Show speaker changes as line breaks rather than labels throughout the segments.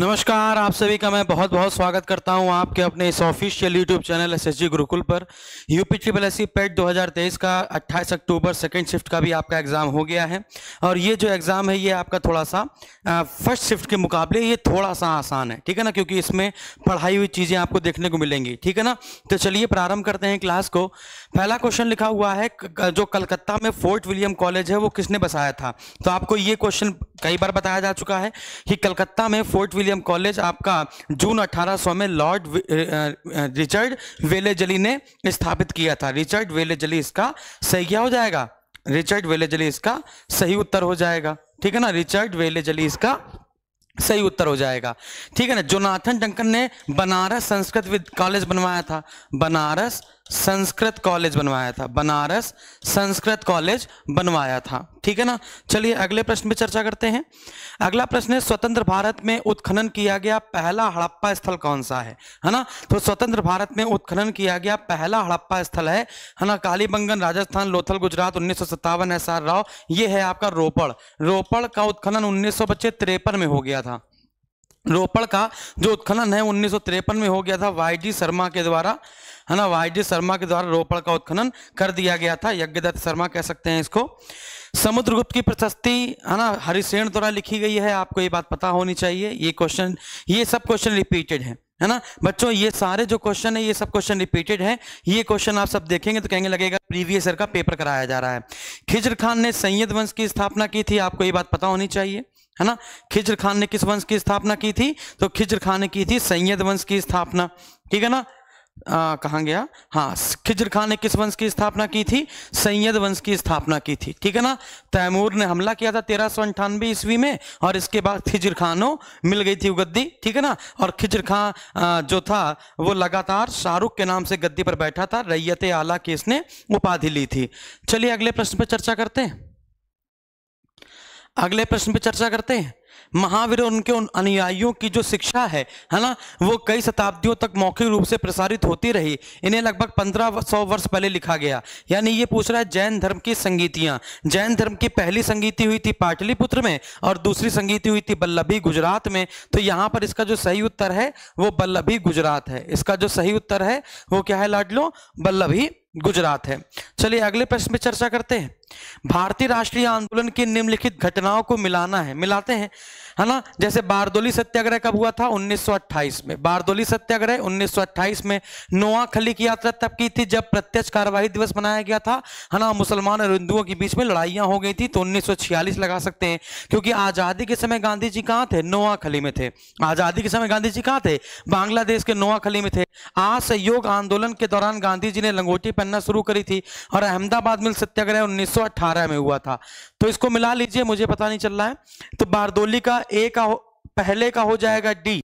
नमस्कार आप सभी का मैं बहुत बहुत स्वागत करता हूं आपके अपने इस official YouTube channel S Gurukul पर यूपी ट्रिपल एस पेट दो का 28 अक्टूबर सेकेंड शिफ्ट का भी आपका एग्ज़ाम हो गया है और ये जो एग्ज़ाम है ये आपका थोड़ा सा फर्स्ट शिफ्ट के मुकाबले ये थोड़ा सा आसान है ठीक है ना क्योंकि इसमें पढ़ाई हुई चीज़ें आपको देखने को मिलेंगी ठीक है ना तो चलिए प्रारंभ करते हैं क्लास को पहला क्वेश्चन लिखा हुआ है जो कलकत्ता में फोर्ट विलियम कॉलेज है वो किसने बसाया था तो आपको ये क्वेश्चन कई बार बताया जा चुका है कि कलकत्ता में फोर्ट विलियम विलियम कॉलेज आपका जून 1800 में लॉर्ड रिचर्ड वेलेजली ने स्थापित किया था रिचर्ड वेलेजली इसका सही क्या हो जाएगा रिचर्ड वेलेजली इसका सही उत्तर हो जाएगा ठीक है ना रिचर्ड वेलेजली इसका सही उत्तर हो जाएगा ठीक है ना जोनाथन डंकन ने बनारस संस्कृत कॉलेज बनवाया था बनारस संस्कृत कॉलेज बनवाया था बनारस संस्कृत कॉलेज बनवाया था ठीक है ना चलिए अगले प्रश्न पे चर्चा करते हैं अगला प्रश्न है स्वतंत्र भारत में उत्खनन किया गया पहला हड़प्पा स्थल कौन सा है है ना तो स्वतंत्र भारत में उत्खनन किया गया पहला हड़प्पा स्थल है है ना कालीबंगन राजस्थान लोथल गुजरात उन्नीस सौ सत्तावन एस आर राव ये है आपका रोपड़ रोपड़ का उत्खनन उन्नीस सौ में हो गया था रोपड़ का जो उत्खनन है उन्नीस में हो गया था वाई शर्मा के द्वारा है ना वाई शर्मा के द्वारा रोपड़ का उत्खनन कर दिया गया था यज्ञदत्त शर्मा कह सकते हैं इसको समुद्रगुप्त की प्रशस्ति है ना हरिसेन द्वारा लिखी गई है आपको ये बात पता होनी चाहिए ये क्वेश्चन ये सब क्वेश्चन रिपीटेड है है ना बच्चों ये सारे जो क्वेश्चन है ये सब क्वेश्चन रिपीटेड है ये क्वेश्चन आप सब देखेंगे तो कहेंगे लगेगा प्रीवियस ईयर का पेपर कराया जा रहा है खिजर खान ने सैयद वंश की स्थापना की थी आपको ये बात पता होनी चाहिए है ना खिजर खान ने किस वंश की स्थापना की थी तो खिजर खान ने की थी सैयद वंश की स्थापना ठीक है ना कहा गया हाँ खिजर खान ने किस वंश की स्थापना की थी सैयद वंश की स्थापना की थी ठीक है ना तैमूर ने हमला किया था तेरह सौ अंठानवे ईस्वी में और इसके बाद खिजर खानों मिल गई थी गद्दी ठीक है ना और खिजर खां जो था वो लगातार शाहरुख के नाम से गद्दी पर बैठा था रैयत आला की इसने उपाधि ली थी चलिए अगले प्रश्न पर चर्चा करते हैं अगले प्रश्न पे चर्चा करते हैं महावीर और उनके उन अनुयायियों की जो शिक्षा है है ना वो कई शताब्दियों तक मौखिक रूप से प्रसारित होती रही इन्हें लगभग पंद्रह सौ वर्ष पहले लिखा गया यानी ये पूछ रहा है जैन धर्म की संगीतियाँ जैन धर्म की पहली संगीति हुई थी पाटलिपुत्र में और दूसरी संगीति हुई थी बल्लभी गुजरात में तो यहाँ पर इसका जो सही उत्तर है वो बल्लभी गुजरात है इसका जो सही उत्तर है वो क्या है लाडलो बल्लभी गुजरात है चलिए अगले प्रश्न पे चर्चा करते हैं भारतीय राष्ट्रीय आंदोलन की निम्नलिखित घटनाओं को मिलाना है मिलाते हैं है ना जैसे बारदोली सत्याग्रह कब हुआ था 1928 में बारदोली सत्याग्रह 1928 में नोआखली की यात्रा तब की थी जब प्रत्यक्ष कार्यवाही दिवस मनाया गया था है ना मुसलमान और हिंदुओं के बीच में लड़ाइयां हो गई थी तो 1946 लगा सकते हैं क्योंकि आज़ादी के समय गांधी जी कहाँ थे नोआखली में थे आज़ादी के समय गांधी जी कहाँ थे बांग्लादेश के नोआखली में थे असहयोग आंदोलन के दौरान गांधी जी ने लंगोटी पहनना शुरू करी थी और अहमदाबाद मिल सत्याग्रह उन्नीस 1918 में हुआ था तो इसको मिला लीजिए मुझे पता नहीं चल रहा है तो बारदोली का ए का हो, पहले का हो जाएगा डी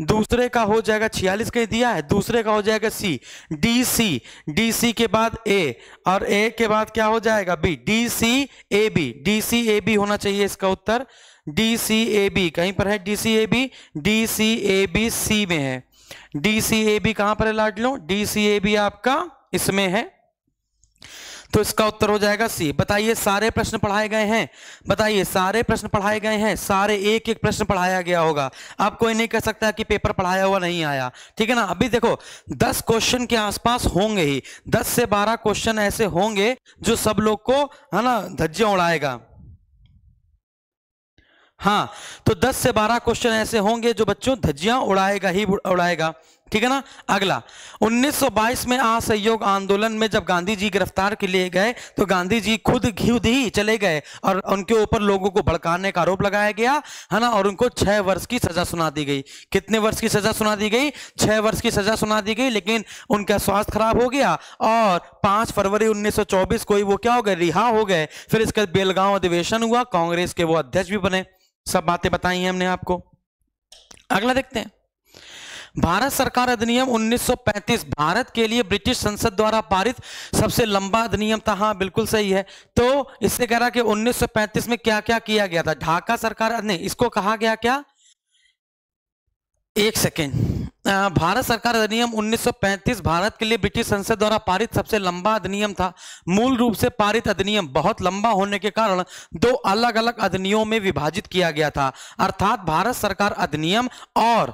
दूसरे का हो जाएगा छियालीस कहीं दिया है दूसरे का हो जाएगा C D C D C के बाद ए और ए के बाद क्या हो जाएगा B D C A B D C A B होना चाहिए इसका उत्तर डी सी ए बी कहीं पर है D C A B D C A B C में है डी सी ए बी कहां पर है लाड लो डी सी ए बी आपका इसमें है तो इसका उत्तर हो जाएगा सी बताइए सारे प्रश्न पढ़ाए गए हैं बताइए सारे प्रश्न पढ़ाए गए हैं सारे एक एक प्रश्न पढ़ाया गया होगा आप कोई नहीं कह सकता कि पेपर पढ़ाया हुआ नहीं आया ठीक है ना अभी देखो दस क्वेश्चन के आसपास होंगे ही दस से बारह क्वेश्चन ऐसे होंगे जो सब लोग को है ना धज्जियां उड़ाएगा हाँ तो 10 से 12 क्वेश्चन ऐसे होंगे जो बच्चों धज्जियां उड़ाएगा ही उड़ाएगा ठीक है ना अगला 1922 में असहयोग आंदोलन में जब गांधी जी गिरफ्तार के लिए गए तो गांधी जी खुद खुद ही चले गए और उनके ऊपर लोगों को भड़काने का आरोप लगाया गया है ना और उनको छह वर्ष की सजा सुना दी गई कितने वर्ष की सजा सुना दी गई छह वर्ष की सजा सुना दी गई लेकिन उनका स्वास्थ्य खराब हो गया और पांच फरवरी उन्नीस को ही वो क्या हो गए रिहा हो गए फिर इसका बेलगांव अधिवेशन हुआ कांग्रेस के वो अध्यक्ष भी बने सब बातें बताई हैं हमने आपको अगला देखते हैं भारत सरकार अधिनियम 1935 भारत के लिए ब्रिटिश संसद द्वारा पारित सबसे लंबा अधिनियम था हाँ बिल्कुल सही है तो इससे कह रहा कि 1935 में क्या क्या किया गया था ढाका सरकार ने इसको कहा गया क्या एक सेकेंड भारत सरकार अधिनियम 1935 भारत के लिए ब्रिटिश संसद द्वारा पारित सबसे लंबा अधिनियम था मूल रूप से पारित अधिनियम बहुत लंबा होने के कारण दो अलग अलग अधिनियमों में विभाजित किया गया था अर्थात भारत सरकार अधिनियम और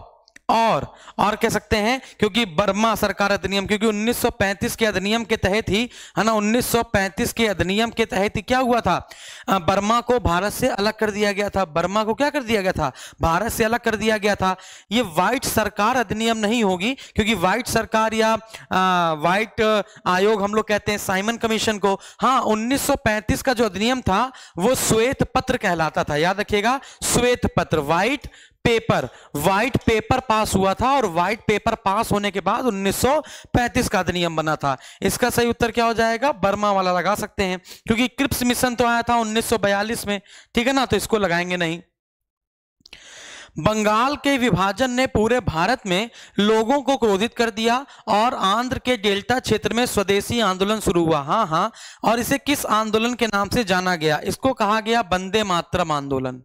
और और कह सकते हैं क्योंकि बर्मा सरकार अधिनियम क्योंकि 1935 के अधिनियम के तहत ही है ना 1935 के अधिनियम के तहत ही क्या हुआ था बर्मा को भारत से अलग कर दिया गया था बर्मा को क्या कर दिया गया था भारत से अलग कर दिया गया था ये व्हाइट सरकार अधिनियम नहीं होगी क्योंकि व्हाइट सरकार या व्हाइट आयोग हम लोग कहते हैं साइमन कमीशन को हाँ उन्नीस का जो अधिनियम था वो श्वेत पत्र कहलाता था याद रखिएगा श्वेत पत्र white paper white paper pass हुआ था और व्हाइट पेपर पास होने के बाद 1935 का अधिनियम बना था इसका सही उत्तर क्या हो जाएगा बर्मा वाला लगा सकते हैं क्योंकि क्रिप्स मिशन तो आया था 1942 में ठीक है ना तो इसको लगाएंगे नहीं बंगाल के विभाजन ने पूरे भारत में लोगों को क्रोधित कर दिया और आंध्र के डेल्टा क्षेत्र में स्वदेशी आंदोलन शुरू हुआ हाँ हाँ और इसे किस आंदोलन के नाम से जाना गया इसको कहा गया बंदे मातरम आंदोलन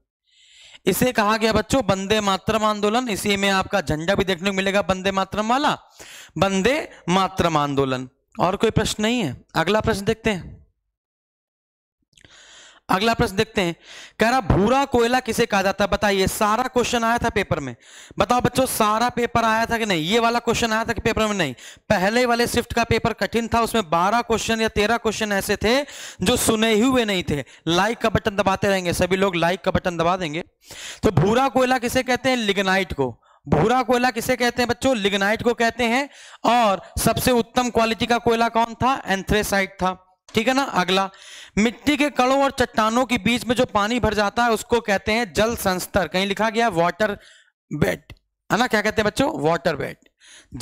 इसे कहा गया बच्चों बंदे मातरम आंदोलन इसी में आपका झंडा भी देखने को मिलेगा बंदे मातरम वाला बंदे मातरम आंदोलन और कोई प्रश्न नहीं है अगला प्रश्न देखते हैं अगला प्रश्न देखते हैं कह रहा भूरा कोयला किसे कहा जाता है बताइए सारा क्वेश्चन आया था पेपर में बताओ बच्चों सारा पेपर आया था कि नहीं ये वाला क्वेश्चन आया था कि पेपर में नहीं पहले वाले शिफ्ट का पेपर कठिन था उसमें 12 क्वेश्चन या 13 क्वेश्चन ऐसे थे जो सुने हुए नहीं थे लाइक का बटन दबाते रहेंगे सभी लोग लाइक का बटन दबा देंगे तो भूरा कोयला किसे कहते हैं लिगनाइट को भूरा कोयला किसे कहते हैं बच्चों लिग्नाइट को कहते हैं और सबसे उत्तम क्वालिटी का कोयला कौन था एंथ्रेसाइट था ठीक है ना अगला मिट्टी के कणों और चट्टानों के बीच में जो पानी भर जाता है उसको कहते हैं जल संस्तर कहीं लिखा गया वाटर बेड है ना क्या कहते हैं बच्चों वाटर बेड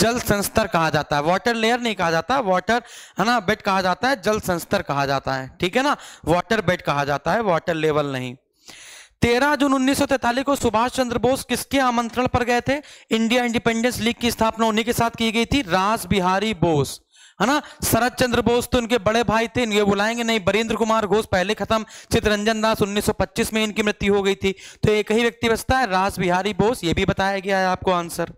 जल संस्तर कहा जाता है वाटर लेयर नहीं कहा जाता वाटर है ना बेड कहा जाता है जल संस्तर कहा जाता है ठीक है ना वाटर बेड कहा जाता है वाटर लेवल नहीं तेरह जून उन्नीस को सुभाष चंद्र बोस किसके आमंत्रण पर गए थे इंडिया इंडिपेंडेंस लीग की स्थापना उन्हीं के साथ की गई थी रास बिहारी बोस है ना शरद चंद्र बोस तो इनके बड़े भाई थे इनके बुलाएंगे नहीं बरेंद्र कुमार घोष पहले खत्म चित्ररंजन दास 1925 में इनकी मृत्यु हो गई थी तो एक ही व्यक्ति बचता है रास बिहारी बोस ये भी बताया गया है आपको आंसर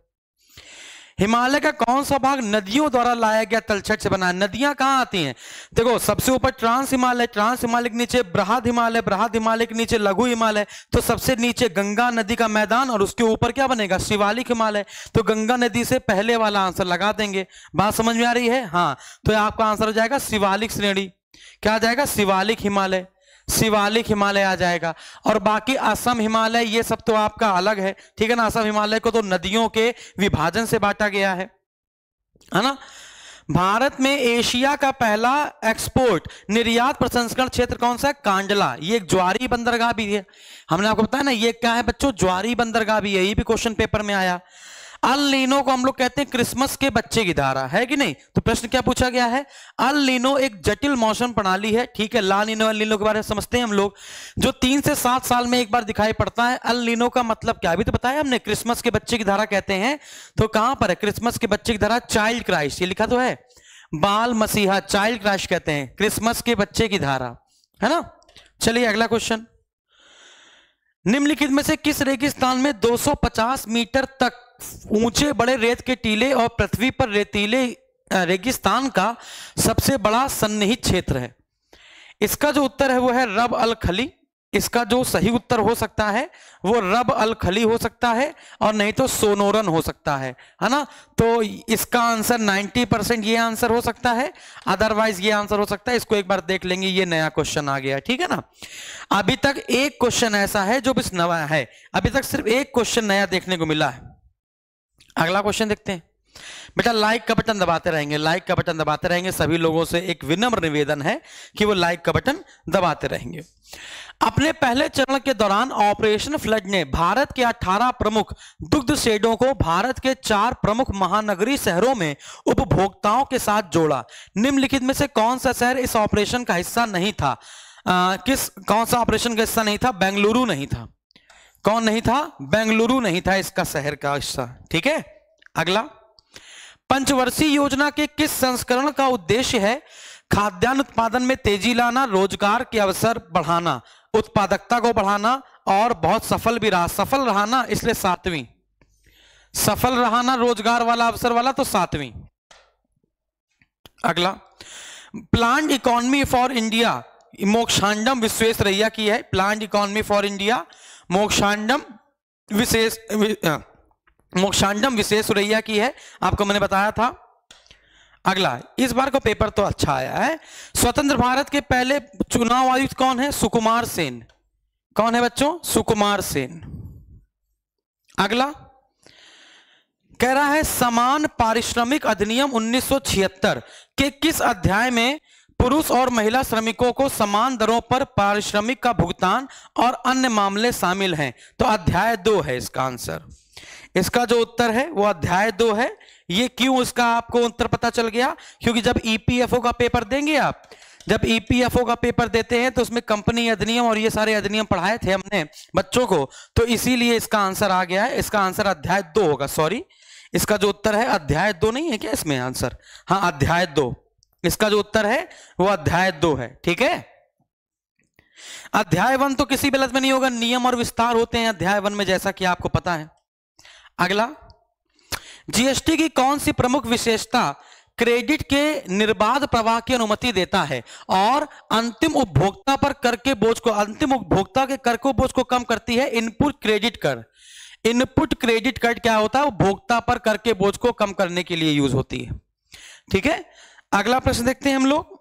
हिमालय का कौन सा भाग नदियों द्वारा लाया गया तलछट से बना नदियां कहाँ आती हैं देखो सबसे ऊपर ट्रांस हिमालय ट्रांस हिमालय के नीचे बृहद हिमालय बृहद हिमालय के नीचे लघु हिमालय तो सबसे नीचे गंगा नदी का मैदान और उसके ऊपर क्या बनेगा शिवालिक हिमालय तो गंगा नदी से पहले वाला आंसर लगा देंगे बात समझ में आ रही है हाँ तो आपका आंसर हो जाएगा शिवालिक श्रेणी क्या जाएगा शिवालिक हिमालय शिवालिक हिमालय आ जाएगा और बाकी असम हिमालय ये सब तो आपका अलग है ठीक है ना असम हिमालय को तो नदियों के विभाजन से बांटा गया है है ना भारत में एशिया का पहला एक्सपोर्ट निर्यात प्रसंस्करण क्षेत्र कौन सा है कांडला ये एक ज्वारी बंदरगाह भी है हमने आपको बताया ना ये क्या है बच्चों ज्वारी बंदरगाह भी है ये भी क्वेश्चन पेपर में आया अल लीनो को हम लोग कहते हैं क्रिसमस के बच्चे की धारा है कि नहीं तो प्रश्न क्या पूछा गया है अल लीनो एक जटिल मौसम प्रणाली है ठीक है ला लीनो के बारे में समझते हैं हम लोग जो तीन से सात साल में एक बार दिखाई पड़ता है अल लीनो का मतलब क्या अभी तो बताया हमने क्रिसमस के बच्चे की धारा कहते हैं तो कहां पर है क्रिसमस के बच्चे की धारा चाइल्ड क्राइस्ट ये लिखा तो है बाल मसीहा चाइल्ड क्राइस्ट कहते हैं क्रिसमस के बच्चे की धारा है ना चलिए अगला क्वेश्चन निम्नलिखित में से किस रेगिस्तान में 250 मीटर तक ऊंचे बड़े रेत के टीले और पृथ्वी पर रेतीले रेगिस्तान का सबसे बड़ा सन्निहित क्षेत्र है इसका जो उत्तर है वो है रब अल खली इसका जो सही उत्तर हो सकता है वो रब अल खली हो सकता है और नहीं तो सोनोरन हो सकता है है ना तो इसका आंसर 90 परसेंट ये आंसर हो सकता है अदरवाइज ये आंसर हो सकता है इसको एक बार देख लेंगे ये नया क्वेश्चन आ गया ठीक है ना अभी तक एक क्वेश्चन ऐसा है जो बस नवा है अभी तक सिर्फ एक क्वेश्चन नया देखने को मिला है अगला क्वेश्चन देखते हैं बेटा लाइक का बटन दबाते रहेंगे लाइक का बटन दबाते रहेंगे सभी लोगों से एक विनम्र निवेदन है कि वो लाइक का बटन दबाते रहेंगे अपने पहले चरण के दौरान ऑपरेशन फ्लड ने भारत के 18 प्रमुख दुग्ध शेडों को भारत के चार प्रमुख महानगरीय शहरों में उपभोक्ताओं के साथ जोड़ा निम्नलिखित में से कौन सा शहर इस ऑपरेशन का हिस्सा नहीं था आ, किस कौन सा ऑपरेशन का हिस्सा नहीं था बेंगलुरु नहीं था कौन नहीं था बेंगलुरु नहीं था इसका शहर का हिस्सा ठीक है अगला पंचवर्षीय योजना के किस संस्करण का उद्देश्य है खाद्यान्न उत्पादन में तेजी लाना रोजगार के अवसर बढ़ाना उत्पादकता को बढ़ाना और बहुत सफल भी रहा सफल रहा ना इसलिए सातवीं सफल रहा ना रोजगार वाला अवसर वाला तो सातवीं अगला plan economy for India Mokshagundam Visvesvaraya की है plan economy for India Mokshagundam विशेष वि, मोक्षांडम विशेष सुरैया की है आपको मैंने बताया था अगला इस बार का पेपर तो अच्छा आया है स्वतंत्र भारत के पहले चुनाव आयुक्त कौन है सुकुमार सेन कौन है बच्चों सुकुमार सेन अगला कह रहा है समान पारिश्रमिक अधिनियम 1976 के किस अध्याय में पुरुष और महिला श्रमिकों को समान दरों पर पारिश्रमिक का भुगतान और अन्य मामले शामिल हैं तो अध्याय दो है इसका आंसर इसका जो उत्तर है वो अध्याय दो है ये क्यों इसका आपको उत्तर पता चल गया क्योंकि जब ईपीएफओ e का पेपर देंगे आप जब ईपीएफओ e का पेपर देते हैं तो उसमें कंपनी अधिनियम और ये सारे अधिनियम पढ़ाए थे हमने बच्चों को तो इसीलिए इसका आंसर आ गया है इसका आंसर अध्याय दो होगा सॉरी इसका जो उत्तर है अध्याय दो नहीं है क्या इसमें आंसर हाँ अध्याय दो इसका जो उत्तर है वो अध्याय दो है ठीक है अध्याय वन तो किसी गलत में नहीं होगा नियम और विस्तार होते हैं अध्याय वन में जैसा कि आपको पता है अगला जीएसटी की कौन सी प्रमुख विशेषता क्रेडिट के निर्बाध प्रवाह की अनुमति देता है और अंतिम उपभोक्ता पर कर के बोझ को अंतिम उपभोक्ता के कर को बोझ को कम करती है इनपुट क्रेडिट कर इनपुट क्रेडिट कार्ड क्या होता है उपभोक्ता पर कर के बोझ को कम करने के लिए यूज होती है ठीक है अगला प्रश्न देखते हैं हम लोग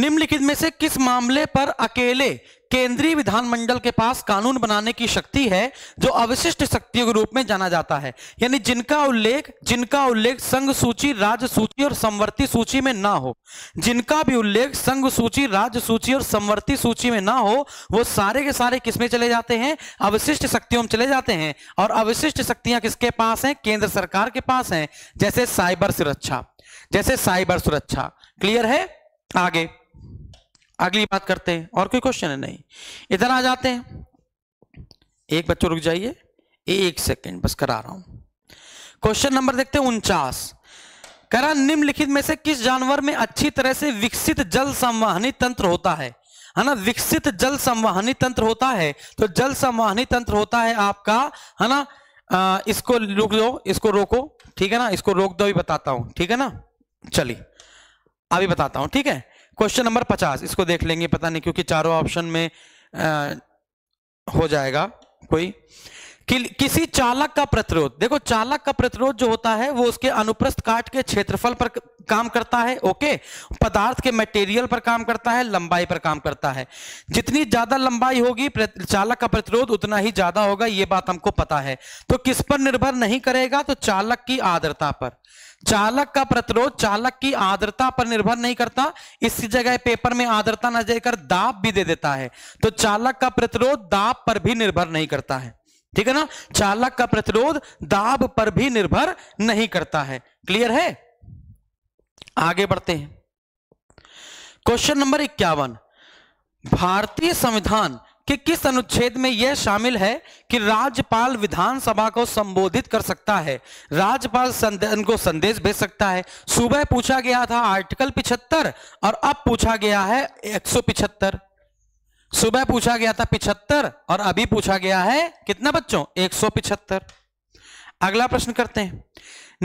निम्नलिखित में से किस मामले पर अकेले केंद्रीय विधानमंडल के पास कानून बनाने की शक्ति है जो अवशिष्ट शक्तियों के रूप में जाना जाता है यानी जिनका उल्लेख जिनका उल्लेख संघ सूची राज्य सूची और समवर्ती सूची में ना हो जिनका भी उल्लेख संघ सूची राज्य सूची और समवर्ती सूची में ना हो वो सारे के सारे किसमें चले जाते हैं अवशिष्ट शक्तियों में चले जाते हैं और अवशिष्ट शक्तियां किसके पास है केंद्र सरकार के पास है जैसे साइबर सुरक्षा जैसे साइबर सुरक्षा क्लियर है आगे अगली बात करते हैं और कोई क्वेश्चन है नहीं इधर आ जाते हैं एक बच्चों रुक जाइए एक सेकेंड बस करा रहा हूं क्वेश्चन नंबर देखते हैं उनचास करा निम्नलिखित में से किस जानवर में अच्छी तरह से विकसित जल संवहनी तंत्र होता है है ना विकसित जल संवहनी तंत्र होता है तो जल संवाहनी तंत्र होता है आपका है ना आ, इसको रुक दो इसको रोको ठीक है ना इसको रोक दो ही बताता हूं ठीक है ना चलिए अभी बताता हूं ठीक है क्वेश्चन नंबर पचास इसको देख लेंगे पता नहीं क्योंकि चारों ऑप्शन में आ, हो जाएगा कोई कि, किसी चालक का प्रतिरोध देखो चालक का प्रतिरोध जो होता है वो उसके अनुप्रस्थ काट के क्षेत्रफल पर काम करता है ओके पदार्थ के मटेरियल पर काम करता है लंबाई पर काम करता है जितनी ज्यादा लंबाई होगी चालक का प्रतिरोध उतना ही ज्यादा होगा ये बात हमको पता है तो किस पर निर्भर नहीं करेगा तो चालक की आदरता पर चालक का प्रतिरोध चालक की आर्द्रता पर निर्भर नहीं करता इस जगह पेपर में आर्द्रता न देकर दाब भी दे देता है तो चालक का प्रतिरोध दाब पर भी निर्भर नहीं करता है ठीक है ना चालक का प्रतिरोध दाब पर भी निर्भर नहीं करता है क्लियर है आगे बढ़ते हैं क्वेश्चन नंबर इक्यावन भारतीय संविधान कि किस अनुच्छेद में यह शामिल है कि राज्यपाल विधानसभा को संबोधित कर सकता है राज्यपाल को संदेश भेज सकता है सुबह पूछा गया था आर्टिकल पिछहत्तर और अब पूछा गया है एक सुबह पूछा गया था पिछहत्तर और अभी पूछा गया है कितना बच्चों एक अगला प्रश्न करते हैं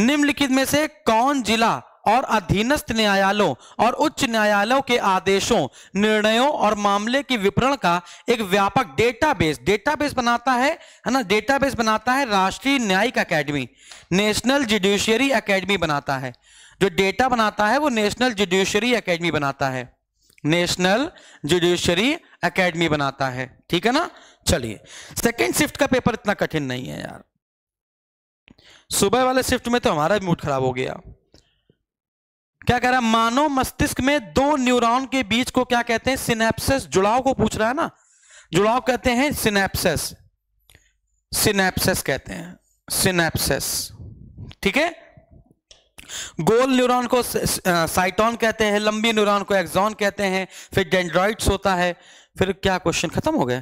निम्नलिखित में से कौन जिला और अधीनस्थ न्यायालयों और उच्च न्यायालयों के आदेशों निर्णयों और मामले की विपरण का एक व्यापक डेटाबेस डेटाबेस बनाता है है ना डेटाबेस बनाता है राष्ट्रीय न्यायिक अकेडमी नेशनल जुडिशियरी अकेडमी बनाता है जो डेटा बनाता है वो नेशनल जुडिशियरी अकेडमी बनाता है नेशनल जुडिशियरी अकेडमी बनाता है ठीक है ना चलिए सेकेंड शिफ्ट का पेपर इतना कठिन नहीं है यार सुबह वाले शिफ्ट में तो हमारा मूड खराब हो गया क्या कह रहा है मानव मस्तिष्क में दो न्यूरॉन के बीच को क्या कहते हैं सिनेप्सिस जुड़ाव को पूछ रहा है ना जुड़ाव कहते हैं सिनेप्सिस सिनेप्सिस कहते हैं सिनेप्सिस ठीक है गोल न्यूरॉन को साइटॉन कहते हैं लंबी न्यूरॉन को एक्सॉन कहते हैं फिर डेंड्रॉइड्स होता है फिर क्या क्वेश्चन खत्म हो गए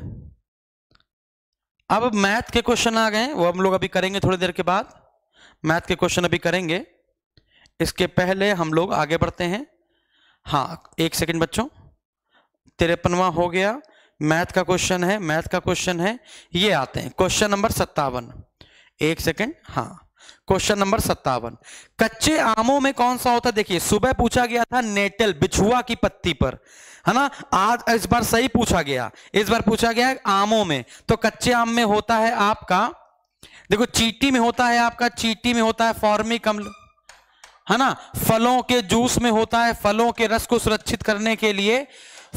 अब मैथ के क्वेश्चन आ गए वो हम लोग अभी करेंगे थोड़ी देर के बाद मैथ के क्वेश्चन अभी करेंगे इसके पहले हम लोग आगे बढ़ते हैं हाँ एक सेकंड बच्चों तिरपनवा हो गया मैथ का क्वेश्चन है मैथ का क्वेश्चन है ये आते हैं क्वेश्चन नंबर सत्तावन एक सेकंड हाँ क्वेश्चन नंबर सत्तावन कच्चे आमों में कौन सा होता है देखिए सुबह पूछा गया था नेटल बिछुआ की पत्ती पर है ना आज इस बार सही पूछा गया इस बार पूछा गया है आमों में तो कच्चे आम में होता है आपका देखो चीटी में होता है आपका चीटी में होता है फॉर्मिक अम्ल है ना फलों के जूस में होता है फलों के रस को सुरक्षित करने के लिए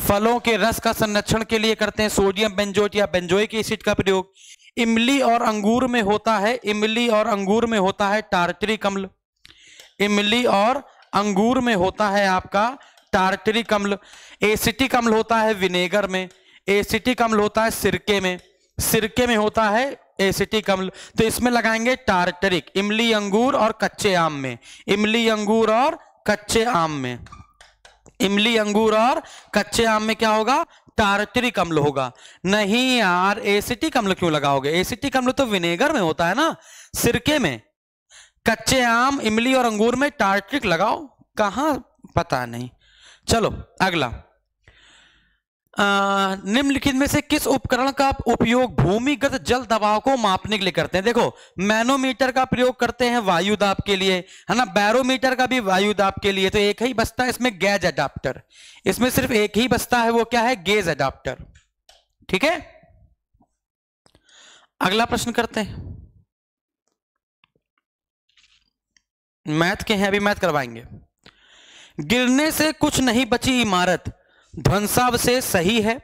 फलों के रस का संरक्षण के लिए करते हैं सोडियम बेंजोट या बेंजोइक एसिड का प्रयोग इमली और अंगूर में होता है इमली और अंगूर में होता है टार्टरी कम्ल इमली और अंगूर में होता है आपका टार्टरी कमल एसिटिक अम्ल होता है विनेगर में एसिटिक अम्ल होता है सिरके में सिरके में होता है एसिटिक अम्ल तो इसमें लगाएंगे टार्टरिक इमली अंगूर और कच्चे आम में इमली अंगूर और कच्चे आम में इमली अंगूर और कच्चे आम में क्या होगा टार्टरिक अम्ल होगा नहीं यार एसिटिक अम्ल क्यों लगाओगे एसिटिक अम्ल तो विनेगर में होता है ना सिरके में कच्चे आम इमली और अंगूर में टार्टरिक लगाओ कहा पता नहीं चलो अगला निम्नलिखित में से किस उपकरण का उपयोग भूमिगत जल दबाव को मापने के लिए करते हैं देखो मैनोमीटर का प्रयोग करते हैं वायु दाब के लिए है ना बैरोमीटर का भी वायु दाब के लिए तो एक ही बसता है इसमें गैज अडाप्टर इसमें सिर्फ एक ही बसता है वो क्या है गेज अडाप्टर ठीक है अगला प्रश्न करते हैं मैथ के हैं अभी मैथ करवाएंगे गिरने से कुछ नहीं बची इमारत ध्वंसावशेष सही है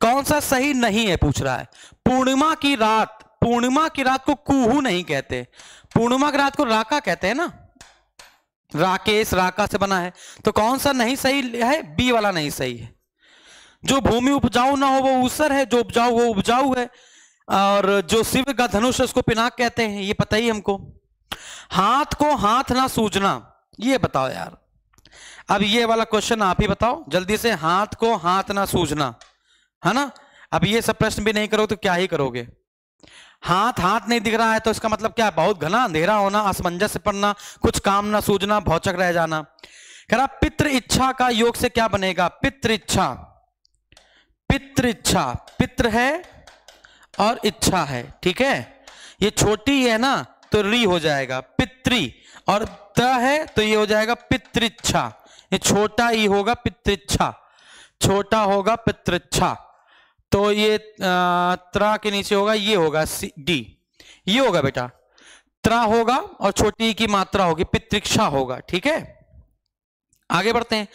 कौन सा सही नहीं है पूछ रहा है पूर्णिमा की रात पूर्णिमा की रात को कुहू नहीं कहते पूर्णिमा की रात को राका कहते हैं ना राकेश राका से बना है तो कौन सा नहीं सही है बी वाला नहीं सही है जो भूमि उपजाऊ ना हो वो ऊसर है जो उपजाऊ वो उपजाऊ है और जो शिव का धनुष उसको पिनाक कहते हैं ये पता ही हमको हाथ को हाथ ना सूझना ये बताओ यार अब ये वाला क्वेश्चन आप ही बताओ जल्दी से हाथ को हाथ ना सूझना है ना अब ये सब प्रश्न भी नहीं करो तो क्या ही करोगे हाथ हाथ नहीं दिख रहा है तो इसका मतलब क्या है बहुत घना अंधेरा होना असमंजस पड़ना कुछ काम ना सूझना भौचक रह जाना कह रहा पित्र इच्छा का योग से क्या बनेगा पित्र इच्छा पित्र इच्छा पित्र है और इच्छा है ठीक है ये छोटी है ना तो री हो जाएगा पित्री और त है तो ये हो जाएगा पितृच्छा इच्छा ये छोटा ई होगा पितृच्छा छोटा होगा पितृच्छा तो ये त्रा के नीचे होगा ये होगा सी डी ये होगा बेटा त्रा होगा और छोटी की मात्रा होगी पितृक्षा होगा ठीक है आगे बढ़ते हैं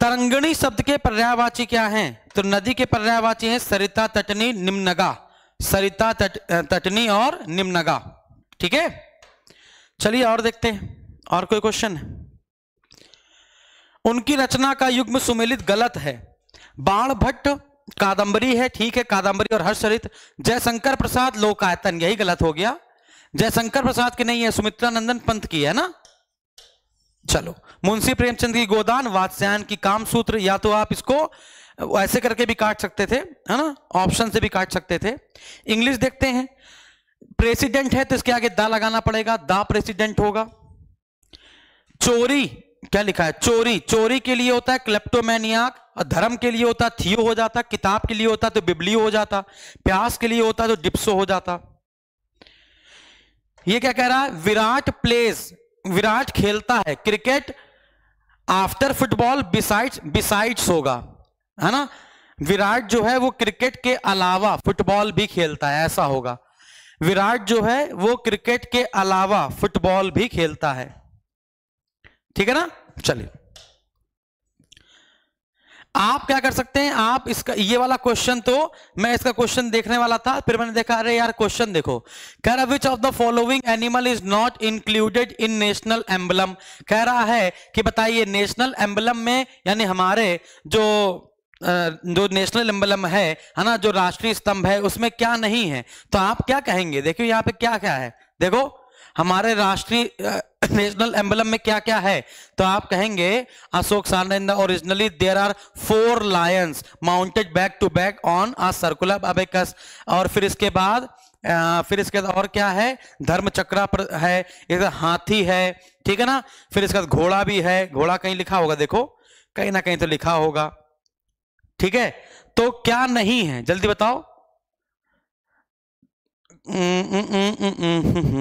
तरंगणी शब्द के पर्यायवाची क्या हैं तो नदी के पर्यायवाची हैं सरिता तटनी निम्नगा सरिता तट तटनी और निम्नगा ठीक है चलिए और देखते हैं और कोई क्वेश्चन है उनकी रचना का युग्म सुमेलित गलत है बाण भट्ट कादंबरी है ठीक है कादंबरी और हर्षरित जयशंकर प्रसाद लोकायतन यही गलत हो गया जयशंकर प्रसाद की नहीं है सुमित्रा नंदन पंत की है ना चलो मुंशी प्रेमचंद की गोदान वात्स्यान की कामसूत्र या तो आप इसको ऐसे करके भी काट सकते थे है ना ऑप्शन से भी काट सकते थे इंग्लिश देखते हैं प्रेसिडेंट है तो इसके आगे दा लगाना पड़ेगा दा प्रेसिडेंट होगा चोरी क्या लिखा है चोरी चोरी के लिए होता है क्लेप्टोमैनियाक और धर्म के लिए होता थियो हो जाता किताब के लिए होता तो बिबली हो जाता प्यास के लिए होता तो डिप्सो हो जाता ये क्या कह रहा है विराट प्लेस विराट खेलता है cricket after football besides besides होगा है ना विराट जो है वो क्रिकेट के अलावा फुटबॉल भी खेलता है ऐसा होगा विराट जो है वो क्रिकेट के अलावा फुटबॉल भी खेलता है ठीक है ना चलिए आप क्या कर सकते हैं आप इसका ये वाला क्वेश्चन तो मैं इसका क्वेश्चन देखने वाला था फिर मैंने देखा अरे यार क्वेश्चन देखो कह रहा which of the following animal is not included in national emblem कह रहा है कि बताइए नेशनल एम्बलम में यानी हमारे जो जो नेशनल एम्बलम है है ना जो राष्ट्रीय स्तंभ है उसमें क्या नहीं है तो आप क्या कहेंगे देखिए यहाँ पे क्या क्या है देखो हमारे राष्ट्रीय नेशनल एम्बलम में क्या क्या है तो आप कहेंगे Ashoka originally there are four lions mounted back to back on a circular abacus और फिर इसके बाद आ, फिर इसके बाद और क्या है धर्म चक्रा पर है इधर हाथी है ठीक है ना फिर इसके बाद घोड़ा भी है घोड़ा कहीं लिखा होगा देखो कहीं ना कहीं तो लिखा होगा ठीक है तो क्या नहीं है जल्दी बताओ हाँ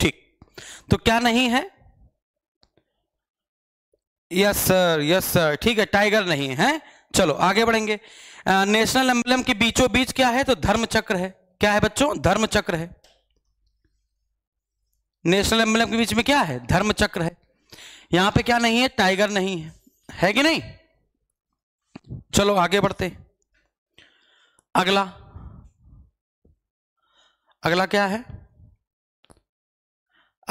ठीक तो क्या नहीं है यस सर यस सर ठीक है टाइगर नहीं है चलो आगे बढ़ेंगे नेशनल एम्बलम के बीचों बीच क्या है तो धर्म चक्र है क्या है बच्चों धर्म चक्र है नेशनल एम्बलम के बीच में क्या है धर्म चक्र है यहां पे क्या नहीं है टाइगर नहीं है है कि नहीं चलो आगे बढ़ते अगला अगला क्या है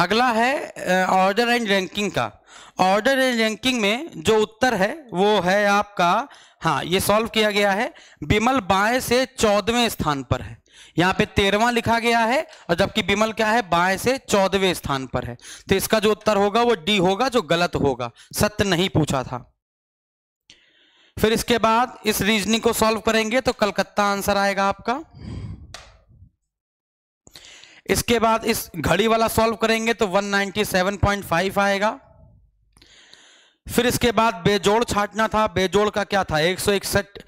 अगला है ऑर्डर एंड रैंकिंग का ऑर्डर एंड रैंकिंग में जो उत्तर है वो है आपका हाँ ये सॉल्व किया गया है बिमल बाएं से चौदहवें स्थान पर है यहाँ पे तेरहवा लिखा गया है और जबकि बिमल क्या है बाएं से चौदहवें स्थान पर है तो इसका जो उत्तर होगा वो डी होगा जो गलत होगा सत्य नहीं पूछा था फिर इसके बाद इस रीजनिंग को सॉल्व करेंगे तो कलकत्ता आंसर आएगा आपका इसके बाद इस घड़ी वाला सॉल्व करेंगे तो 197.5 आएगा फिर इसके बाद बेजोड़ छाटना था बेजोड़ का क्या था एक सौ इकसठ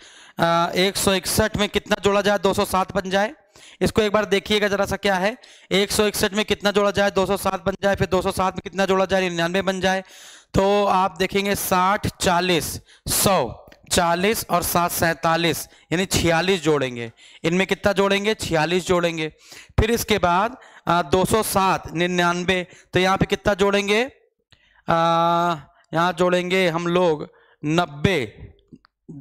एक सौ इकसठ में कितना जोड़ा जाए 207 बन जाए इसको एक बार देखिएगा जरा सा क्या है एक सौ इकसठ में कितना जोड़ा जाए 207 बन जाए फिर 207 में कितना जोड़ा जाए निन्यानवे बन जाए तो आप देखेंगे साठ चालीस सौ चालीस और सात सैतालीस यानी छियालीस जोड़ेंगे इनमें कितना जोड़ेंगे छियालीस जोड़ेंगे फिर इसके बाद दो सौ सात निन्यानवे तो यहाँ पे कितना जोड़ेंगे आ, यहाँ जोड़ेंगे हम लोग नब्बे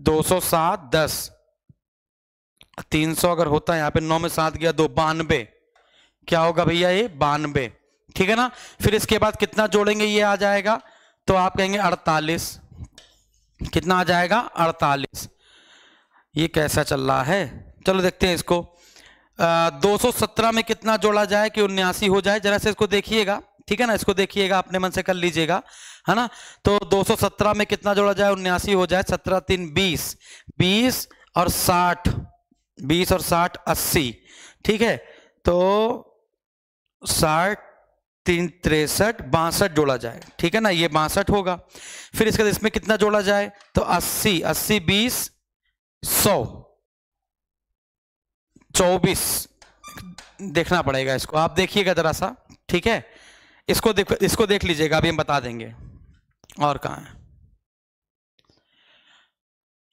दो सौ सात दस तीन सौ अगर होता है यहाँ पे नौ में सात गया दो बानवे क्या होगा भैया ये बानवे ठीक है ना फिर इसके बाद कितना जोड़ेंगे ये आ जाएगा तो आप कहेंगे अड़तालीस कितना आ जाएगा अड़तालीस ये कैसा चल रहा है चलो देखते हैं इसको दो सौ सत्रह में कितना जोड़ा जाए कि उन्यासी हो जाए जरा से इसको देखिएगा ठीक है ना इसको देखिएगा अपने मन से कर लीजिएगा है ना तो 217 में कितना जोड़ा जाए उन्यासी हो जाए सत्रह तीन बीस बीस और साठ बीस और साठ अस्सी ठीक है तो साठ तीन तिरसठ बासठ जोड़ा जाए ठीक है ना ये बासठ होगा फिर इसके बाद इसमें कितना जोड़ा जाए तो अस्सी अस्सी बीस सौ चौबीस देखना पड़ेगा इसको आप देखिएगा जरा सा ठीक है इसको देख इसको देख लीजिएगा अभी हम बता देंगे और कहा है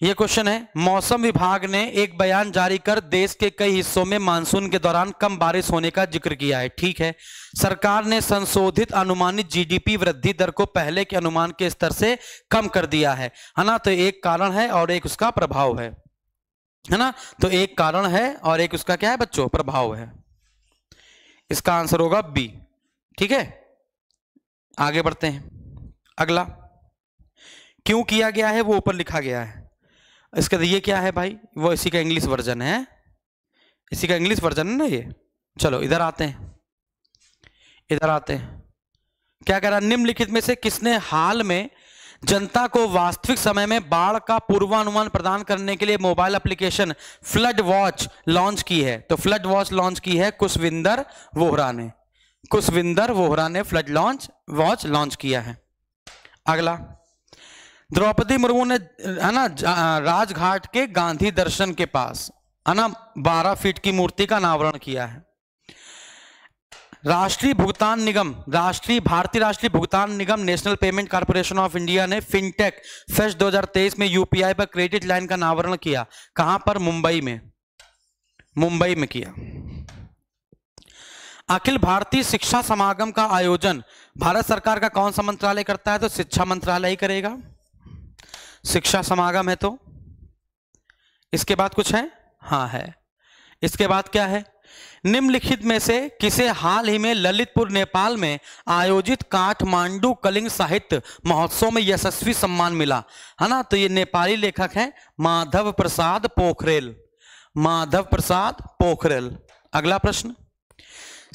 ये क्वेश्चन है मौसम विभाग ने एक बयान जारी कर देश के कई हिस्सों में मानसून के दौरान कम बारिश होने का जिक्र किया है ठीक है सरकार ने संशोधित अनुमानित जीडीपी वृद्धि दर को पहले के अनुमान के स्तर से कम कर दिया है है ना तो एक कारण है और एक उसका प्रभाव है है ना तो एक कारण है और एक उसका क्या है बच्चों प्रभाव है इसका आंसर होगा बी ठीक है आगे बढ़ते हैं अगला क्यों किया गया है वो ऊपर लिखा गया है इसका ये क्या है भाई वो इसी का इंग्लिश वर्जन है इसी का इंग्लिश वर्जन है ना ये चलो इधर आते हैं इधर आते हैं क्या कह रहा निम्नलिखित में से किसने हाल में जनता को वास्तविक समय में बाढ़ का पूर्वानुमान प्रदान करने के लिए mobile application flood watch launch की है तो फ्लड वॉच लॉन्च की है कुशविंदर वोहरा ने कुशविंदर वोहरा ने फ्लड लॉन्च वॉच लॉन्च किया है अगला द्रौपदी मुर्मू ने है ना राजघाट के गांधी दर्शन के पास है ना बारह फीट की मूर्ति का अनावरण किया है राष्ट्रीय भुगतान निगम राष्ट्रीय भारतीय राष्ट्रीय भुगतान निगम national payment corporation of India ने फिनटेक फेस्ट 2023 में यूपीआई पर क्रेडिट लाइन का अनावरण किया कहां पर मुंबई में मुंबई में किया अखिल भारतीय शिक्षा समागम का आयोजन भारत सरकार का कौन सा मंत्रालय करता है तो शिक्षा मंत्रालय ही करेगा शिक्षा समागम है तो इसके बाद कुछ है हाँ है इसके बाद क्या है निम्नलिखित में से किसे हाल ही में ललितपुर नेपाल में आयोजित काठमांडू कलिंग साहित्य महोत्सव में यशस्वी सम्मान मिला है ना तो ये नेपाली लेखक हैं माधव प्रसाद पोखरेल माधव प्रसाद पोखरेल अगला प्रश्न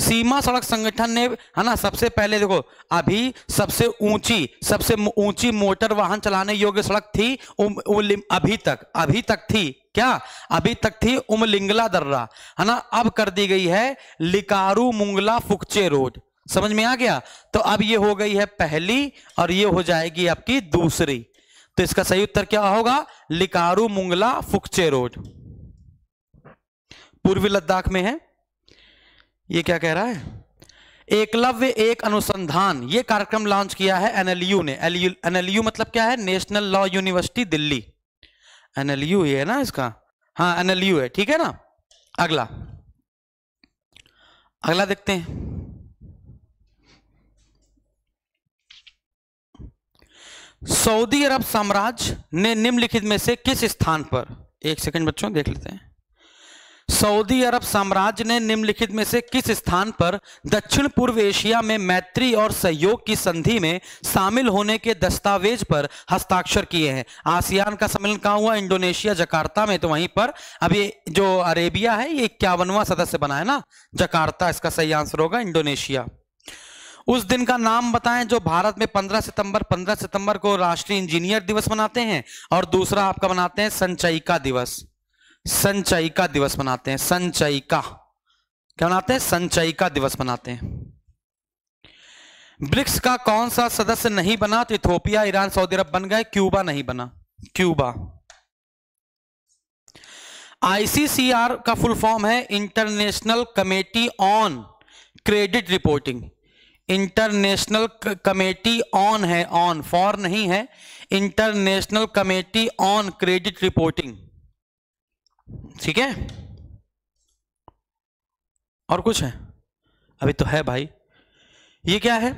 सीमा सड़क संगठन ने है ना सबसे पहले देखो अभी सबसे ऊंची सबसे ऊंची मोटर वाहन चलाने योग्य सड़क थी उम, उम, अभी तक अभी तक थी क्या अभी तक थी उमलिंगला दर्रा है ना अब कर दी गई है लिकारू मुंगला फुकचे रोड समझ में आ गया तो अब ये हो गई है पहली और ये हो जाएगी आपकी दूसरी तो इसका सही उत्तर क्या होगा लिकारू मुंगला फुकचे रोड पूर्वी लद्दाख में है ये क्या कह रहा है एकलव्य एक अनुसंधान ये कार्यक्रम लॉन्च किया है एनएलयू ने एनएलयू मतलब क्या है national law university Delhi NLU ये है ना इसका हाँ एनएलयू है ठीक है ना अगला अगला देखते हैं सऊदी अरब साम्राज्य ने निम्नलिखित में से किस स्थान पर एक सेकंड बच्चों देख लेते हैं सऊदी अरब साम्राज्य ने निम्नलिखित में से किस स्थान पर दक्षिण पूर्व एशिया में मैत्री और सहयोग की संधि में शामिल होने के दस्तावेज पर हस्ताक्षर किए हैं आसियान का सम्मेलन कहाँ हुआ इंडोनेशिया जकार्ता में तो वहीं पर अब ये जो अरेबिया है ये इक्यावनवा सदस्य बना है ना जकार्ता इसका सही आंसर होगा इंडोनेशिया उस दिन का नाम बताएं जो भारत में 15 सितंबर 15 सितंबर को राष्ट्रीय इंजीनियर दिवस मनाते हैं और दूसरा आपका मनाते हैं संचयिका दिवस का दिवस मनाते हैं संचयिका क्या मनाते हैं संचयिका दिवस मनाते हैं ब्रिक्स का कौन सा सदस्य नहीं बना तो इथोपिया ईरान सऊदी अरब बन गए क्यूबा नहीं बना क्यूबा आईसीसीआर का फुल फॉर्म है international committee on credit reporting international committee on है ऑन फॉर नहीं है international committee on credit reporting ठीक है और कुछ है अभी तो है भाई ये क्या है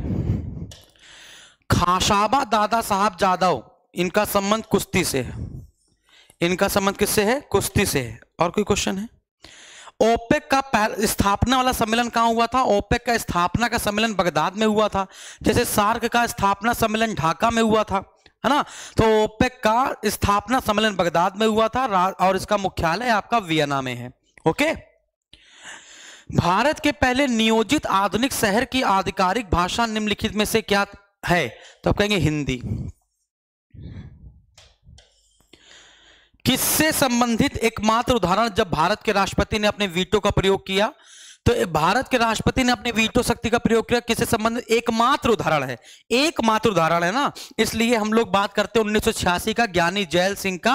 खाशाबा दादा साहब जादव इनका संबंध कुश्ती से है इनका संबंध किससे है कुश्ती से है और कोई क्वेश्चन है ओपेक का स्थापना वाला सम्मेलन कहां हुआ था ओपेक का स्थापना का सम्मेलन बगदाद में हुआ था जैसे सार्क का स्थापना सम्मेलन ढाका में हुआ था है ना तो ओपेक का स्थापना सम्मेलन बगदाद में हुआ था और इसका मुख्यालय आपका वियना में है ओके भारत के पहले नियोजित आधुनिक शहर की आधिकारिक भाषा निम्नलिखित में से क्या है तो आप कहेंगे हिंदी किससे संबंधित एकमात्र उदाहरण जब भारत के राष्ट्रपति ने अपने वीटो का प्रयोग किया तो भारत के राष्ट्रपति ने अपने वीटो शक्ति का प्रयोग किया किससे संबंधित एकमात्र उदाहरण है एकमात्र उदाहरण है ना इसलिए हम लोग बात करते हैं उन्नीस का ज्ञानी जैल सिंह का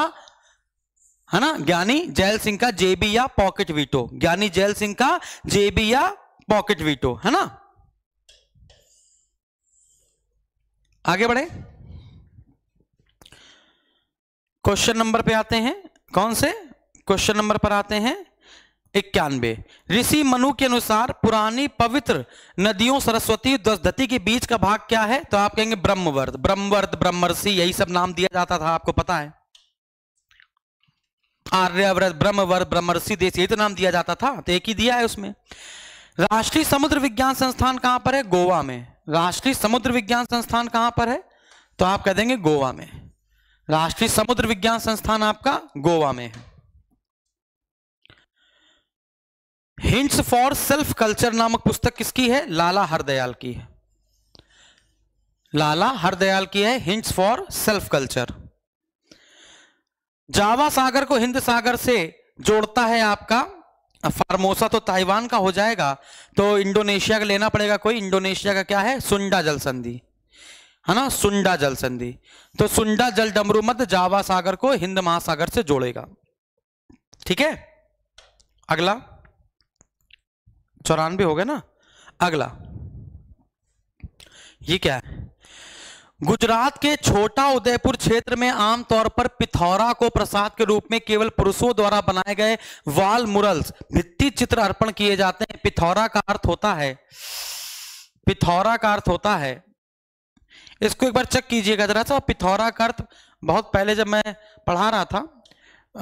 है ना ज्ञानी जैल सिंह का जेबी या पॉकेट वीटो ज्ञानी जैल सिंह का जेबी या पॉकेट वीटो है ना आगे बढ़े क्वेश्चन नंबर पे आते हैं कौन से क्वेश्चन नंबर पर आते हैं इक्यानवे ऋषि मनु के अनुसार पुरानी पवित्र नदियों सरस्वती दसधती के बीच का भाग क्या है तो आप कहेंगे ब्रह्मवर्त ब्रह्मवर्त ब्रह्मर्षि यही सब नाम दिया जाता था आपको पता है आर्यव्रत ब्रह्मवर्त ब्रह्मर्षि देश यही तो नाम दिया जाता था तो एक ही दिया है उसमें राष्ट्रीय समुद्र विज्ञान संस्थान कहां पर है गोवा में राष्ट्रीय समुद्र विज्ञान संस्थान कहां पर है तो आप कह देंगे गोवा में राष्ट्रीय समुद्र विज्ञान संस्थान आपका गोवा में है हिंट्स फॉर सेल्फ कल्चर नामक पुस्तक किसकी है लाला हरदयाल की है लाला हरदयाल की है hints for self culture Java सागर को हिंद सागर से जोड़ता है आपका फार्मोसा तो ताइवान का हो जाएगा तो इंडोनेशिया का लेना पड़ेगा कोई इंडोनेशिया का क्या है सुंडा जल संधि है ना सुंडा जल संधि तो सुंडा जल डमरू मध्य जावा सागर को हिंद महासागर से जोड़ेगा ठीक है अगला चौरानवे हो गया ना अगला ये क्या है गुजरात के छोटा उदयपुर क्षेत्र में आमतौर पर पिथौरा को प्रसाद के रूप में केवल पुरुषों द्वारा बनाए गए वाल मुरल्स भित्ति चित्र अर्पण किए जाते हैं पिथौरा का अर्थ होता है पिथौरा का अर्थ होता है इसको एक बार चेक कीजिएगा जरा सा पिथौरा का अर्थ बहुत पहले जब मैं पढ़ा रहा था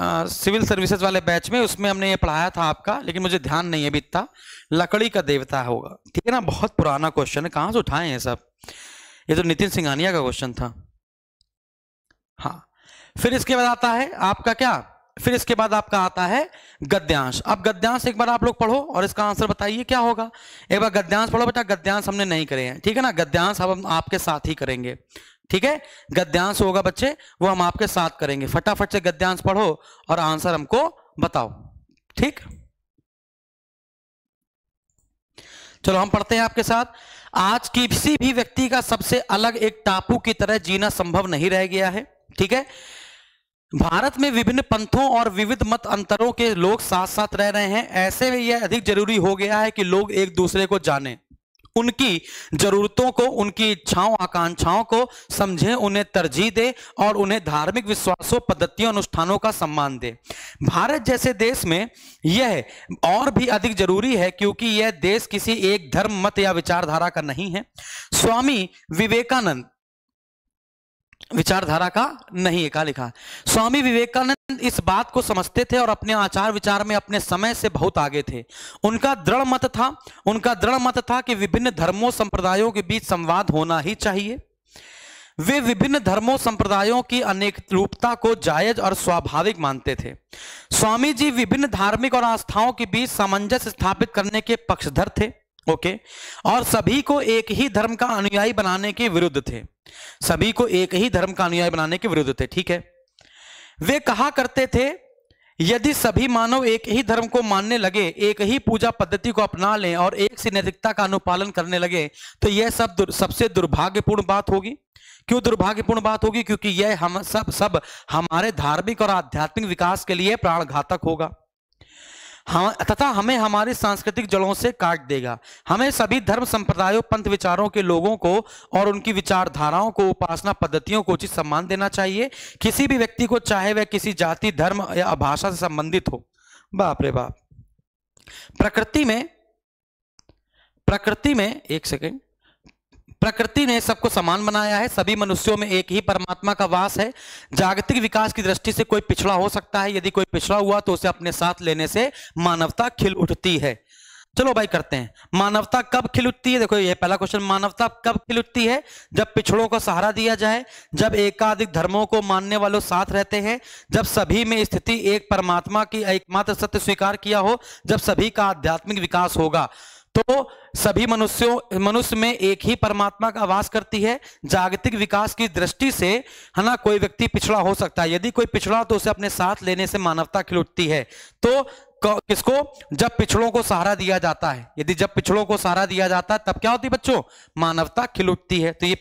सिविल सर्विसेज वाले बैच में उसमें हमने ये पढ़ाया था आपका लेकिन मुझे ध्यान नहीं है बीतता लकड़ी का देवता होगा ठीक है ना बहुत पुराना क्वेश्चन है कहाँ से उठाए हैं सब ये तो नितिन सिंघानिया का क्वेश्चन था हाँ फिर इसके बाद आता है आपका क्या फिर इसके बाद आपका आता है गद्यांश अब गद्यांश एक बार आप लोग पढ़ो और इसका आंसर बताइए क्या होगा एक बार गद्यांश पढ़ो बेटा गद्यांश हमने नहीं करे हैं ठीक है ना गद्यांश हम आपके साथ ही करेंगे ठीक है गद्यांश होगा बच्चे वो हम आपके साथ करेंगे फटाफट से गद्यांश पढ़ो और आंसर हमको बताओ ठीक चलो हम पढ़ते हैं आपके साथ आज किसी भी व्यक्ति का सबसे अलग एक टापू की तरह जीना संभव नहीं रह गया है ठीक है भारत में विभिन्न पंथों और विविध मत अंतरों के लोग साथ साथ रह रहे हैं ऐसे में यह अधिक जरूरी हो गया है कि लोग एक दूसरे को जानें उनकी जरूरतों को उनकी इच्छाओं आकांक्षाओं को समझें उन्हें तरजीह दे और उन्हें धार्मिक विश्वासों पद्धतियों अनुष्ठानों का सम्मान दे भारत जैसे देश में यह और भी अधिक जरूरी है क्योंकि यह देश किसी एक धर्म मत या विचारधारा का नहीं है स्वामी विवेकानंद विचारधारा का नहीं है कहा लिखा स्वामी विवेकानंद इस बात को समझते थे और अपने आचार विचार में अपने समय से बहुत आगे थे उनका दृढ़ मत था उनका दृढ़ मत था कि विभिन्न धर्मों संप्रदायों के बीच संवाद होना ही चाहिए वे विभिन्न धर्मों संप्रदायों की अनेक रूपता को जायज और स्वाभाविक मानते थे स्वामी जी विभिन्न धार्मिक और आस्थाओं के बीच सामंजस्य स्थापित करने के पक्षधर थे ओके और सभी को एक ही धर्म का अनुयायी बनाने के विरुद्ध थे सभी को एक ही धर्म का अनुयायी बनाने के विरुद्ध थे ठीक है वे कहा करते थे यदि सभी मानव एक ही धर्म को मानने लगे एक ही पूजा पद्धति को अपना लें और एक सी नैतिकता का अनुपालन करने लगे तो यह सब दुर, सबसे दुर्भाग्यपूर्ण बात होगी क्यों दुर्भाग्यपूर्ण बात होगी क्योंकि यह हम सब सब हमारे धार्मिक और आध्यात्मिक विकास के लिए प्राणघातक होगा हम तथा हमें हमारी सांस्कृतिक जड़ों से काट देगा हमें सभी धर्म संप्रदायों पंथ विचारों के लोगों को और उनकी विचारधाराओं को उपासना पद्धतियों को उचित सम्मान देना चाहिए किसी भी व्यक्ति को चाहे वह किसी जाति धर्म या भाषा से संबंधित हो बाप रे बाप प्रकृति में प्रकृति में एक सेकेंड प्रकृति ने सबको समान बनाया है सभी मनुष्यों में एक ही परमात्मा का वास है जागतिक विकास की दृष्टि से कोई पिछड़ा हो सकता है यदि कोई पिछड़ा हुआ तो उसे अपने साथ लेने से मानवता खिल उठती है चलो भाई करते हैं मानवता कब खिल उठती है देखो ये पहला क्वेश्चन मानवता कब खिल उठती है जब पिछड़ों को सहारा दिया जाए जब एकाधिक धर्मों को मानने वालों साथ रहते हैं जब सभी में स्थिति एक परमात्मा की एकमात्र सत्य स्वीकार किया हो जब सभी का आध्यात्मिक विकास होगा तो सभी मनुष्यों मनुष्य में एक ही परमात्मा का आवास करती है जागतिक विकास की दृष्टि से है ना कोई व्यक्ति पिछड़ा हो सकता है यदि कोई पिछड़ा तो उसे अपने साथ लेने से मानवता खिल उठती है तो किसको जब पिछड़ों को सहारा दिया जाता है यदि जब पिछड़ों को सहारा दिया जाता है तब क्या होती है बच्चों मानवता खिल उठती है तो ये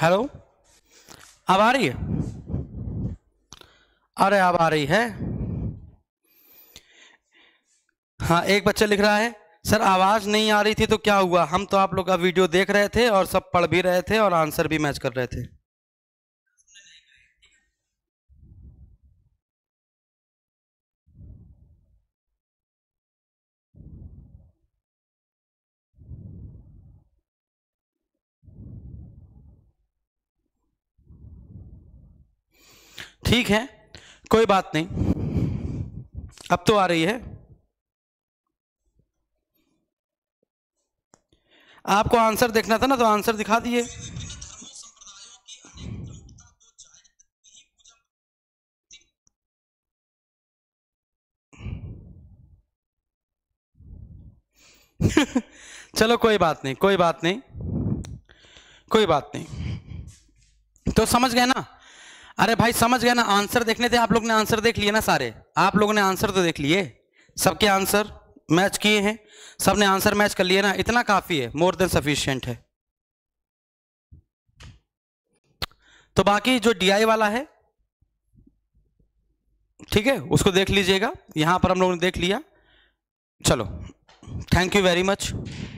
हेलो अब आ रही है अरे अब आ रही है हाँ एक बच्चा लिख रहा है सर आवाज़ नहीं आ रही थी तो क्या हुआ हम तो आप लोग का वीडियो देख रहे थे और सब पढ़ भी रहे थे और आंसर भी मैच कर रहे थे ठीक है कोई बात नहीं अब तो आ रही है आपको आंसर देखना था ना तो आंसर दिखा दिए चलो कोई बात नहीं कोई बात नहीं कोई बात नहीं तो समझ गए ना अरे भाई समझ गया ना आंसर देखने थे आप लोग ने आंसर देख लिए ना सारे आप लोगों ने आंसर तो देख लिए सबके आंसर मैच किए हैं सब ने आंसर मैच कर लिए ना इतना काफ़ी है मोर देन सफिशियंट है तो बाकी जो डीआई वाला है ठीक है उसको देख लीजिएगा यहां पर हम लोगों ने देख लिया चलो थैंक यू वेरी मच